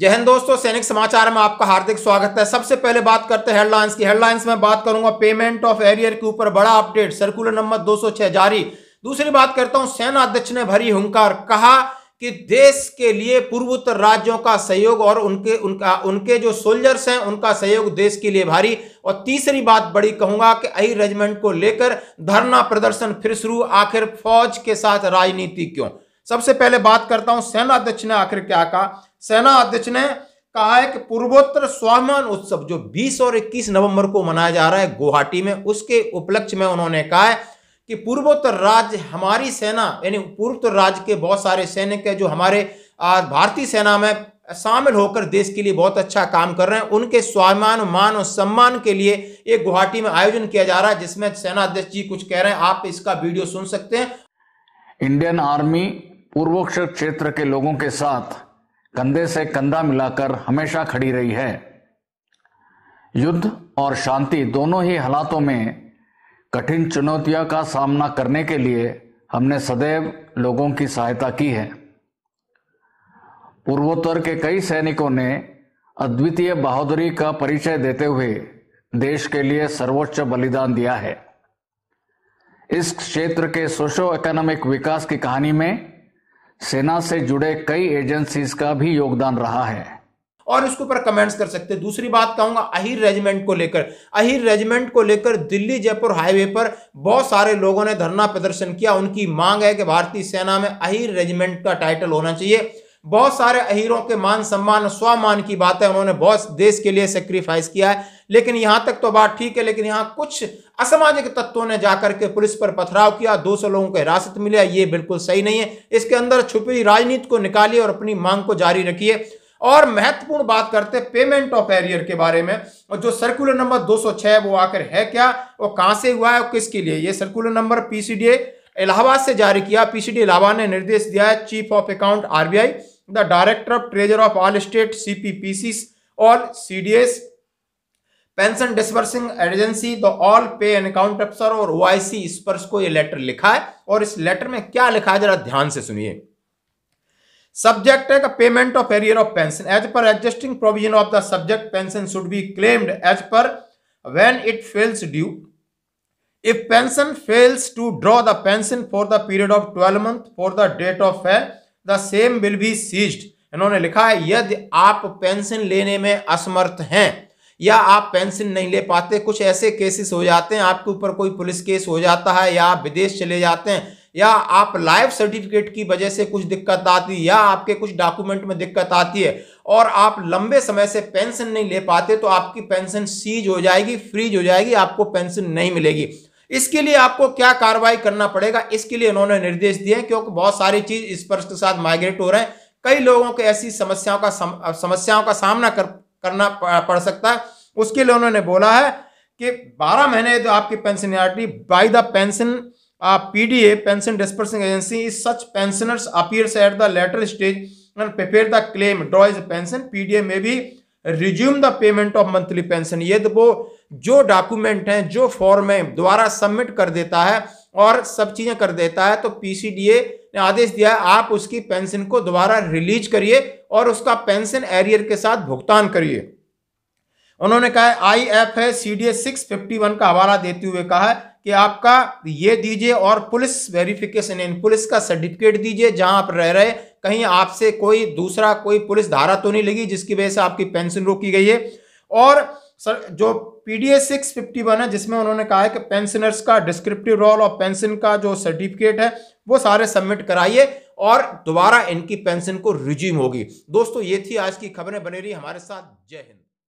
जय हिंद दोस्तों सैनिक समाचार में आपका हार्दिक स्वागत है सबसे पहले बात करते हैं हेडलाइंस की हेडलाइंस में बात करूंगा पेमेंट ऑफ एरियर के ऊपर बड़ा अपडेट सर्कुलर नंबर 206 जारी दूसरी बात करता हूं सेना अध्यक्ष ने भरी हुंकार कहा कि देश के लिए पूर्वोत्तर राज्यों का सहयोग और उनके उनका उनके जो सोल्जर्स हैं उनका सहयोग देश के लिए भारी और तीसरी बात बड़ी कहूंगा कि आई रेजिमेंट को लेकर धरना प्रदर्शन फिर शुरू आखिर फौज के साथ राजनीति क्यों सबसे पहले बात करता हूं सेना अध्यक्ष ने आखिर क्या कहा सेना अध्यक्ष ने कहा है कि पूर्वोत्तर स्वाभिमान उत्सव जो 20 और 21 नवंबर को मनाया जा रहा है गुवाहाटी में उसके उपलक्ष्य में उन्होंने कहा है कि पूर्वोत्तर राज्य हमारी सेना यानी पूर्वोत्तर राज्य के बहुत सारे सैनिक है जो हमारे भारतीय सेना में शामिल होकर देश के लिए बहुत अच्छा काम कर रहे हैं उनके स्वाभिमान मान और सम्मान के लिए एक गुवाहाटी में आयोजन किया जा रहा है जिसमें सेना अध्यक्ष जी कुछ कह रहे हैं आप इसका वीडियो सुन सकते हैं इंडियन आर्मी पूर्वोक्षर क्षेत्र के लोगों के साथ कंधे से कंधा मिलाकर हमेशा खड़ी रही है युद्ध और शांति दोनों ही हालातों में कठिन चुनौतियों का सामना करने के लिए हमने सदैव लोगों की सहायता की है पूर्वोत्तर के कई सैनिकों ने अद्वितीय बहादुरी का परिचय देते हुए देश के लिए सर्वोच्च बलिदान दिया है इस क्षेत्र के सोशो इकोनॉमिक विकास की कहानी में सेना से जुड़े कई एजेंसीज का भी योगदान रहा है और इसके ऊपर कमेंट्स कर सकते हैं दूसरी बात कहूंगा अहिर रेजिमेंट को लेकर अहिर रेजिमेंट को लेकर दिल्ली जयपुर हाईवे पर बहुत सारे लोगों ने धरना प्रदर्शन किया उनकी मांग है कि भारतीय सेना में अहिर रेजिमेंट का टाइटल होना चाहिए बहुत सारे अहीरों के मान सम्मान स्वामान की बात है उन्होंने बहुत देश के लिए सेक्रीफाइस किया है लेकिन यहां तक तो बात ठीक है लेकिन यहाँ कुछ असामाजिक तत्वों ने जाकर के पुलिस पर पथराव किया दो सौ लोगों को हिरासत मिले ये बिल्कुल सही नहीं है इसके अंदर छुपी राजनीति को निकालिए और अपनी मांग को जारी रखिए और महत्वपूर्ण बात करते पेमेंट ऑफ एरियर के बारे में और जो सर्कुलर नंबर 206 है वो आकर है क्या वो कहां से हुआ है और किसके लिए ये सर्कुलर नंबर पीसीडीए इलाहाबाद से जारी किया पीसीडी इलाहाबाद ने निर्देश दिया है chief of account RBI the director of treasure of all state CPPC और CDS pension disbursing agency the all pay and account अफसर और ओआईसी इस पर को ये लेटर लिखा है और इस लेटर में क्या लिखा है जरा ध्यान से सुनिए सब्जेक्ट है payment of arrear of pension as per adjusting provision of the subject pension should be claimed as per when it falls due if pension fails to draw the pension for the period of twelve month for the date of है the same will be cease इन्होंने लिखा है यदि आप pension लेने में असमर्थ हैं या आप पेंशन नहीं ले पाते कुछ ऐसे केसेस हो जाते हैं आपके ऊपर कोई पुलिस केस हो जाता है या आप विदेश चले जाते हैं या आप लाइफ सर्टिफिकेट की वजह से कुछ दिक्कत आती है या आपके कुछ डॉक्यूमेंट में दिक्कत आती है और आप लंबे समय से पेंशन नहीं ले पाते तो आपकी पेंशन सीज हो जाएगी फ्रीज हो जाएगी आपको पेंशन नहीं मिलेगी इसके लिए आपको क्या कार्रवाई करना पड़ेगा इसके लिए उन्होंने निर्देश दिए क्योंकि बहुत सारी चीज इस के साथ माइग्रेट हो रहे हैं कई लोगों को ऐसी समस्याओं का सम, समस्याओं का सामना कर, करना पड़ सकता है उसके लिए उन्होंने बोला है कि 12 महीने तो आपकी pension by the pension PDA pension dispersing agency is such pensioners appears at the later stage and prepare the claim draws pension PDA में भी resume the payment of monthly pension ये वो जो डॉक्यूमेंट हैं जो फॉर्म है द्वारा submit कर देता है और सब चीज़ें कर देता है तो पीसीडीए ने आदेश दिया है आप उसकी पेंशन को दोबारा रिलीज करिए और उसका पेंशन एरियर के साथ भुगतान करिए उन्होंने कहा आई एफ है C D A six fifty one का हवाला देते हुए कहा है कि आपका ये दीजिए और पुलिस वेरिफिकेशन इन पुलिस का सर्टिफिकेट दीजिए जहां आप रह रहे कहीं आपसे कोई दूसरा कोई पुलिस धारा तो नहीं लगी जिसकी वजह से आपकी पेंशन रोकी गई है और सर जो पीडीए सिक्स फिफ्टी वन है जिसमें उन्होंने कहा है कि पेंशनर्स का डिस्क्रिप्टिव रोल और पेंशन का जो सर्टिफिकेट है वो सारे सबमिट कराइए और दोबारा इनकी पेंशन को रिज्यूम होगी दोस्तों ये थी आज की खबरें बने रही हमारे साथ जय हिंद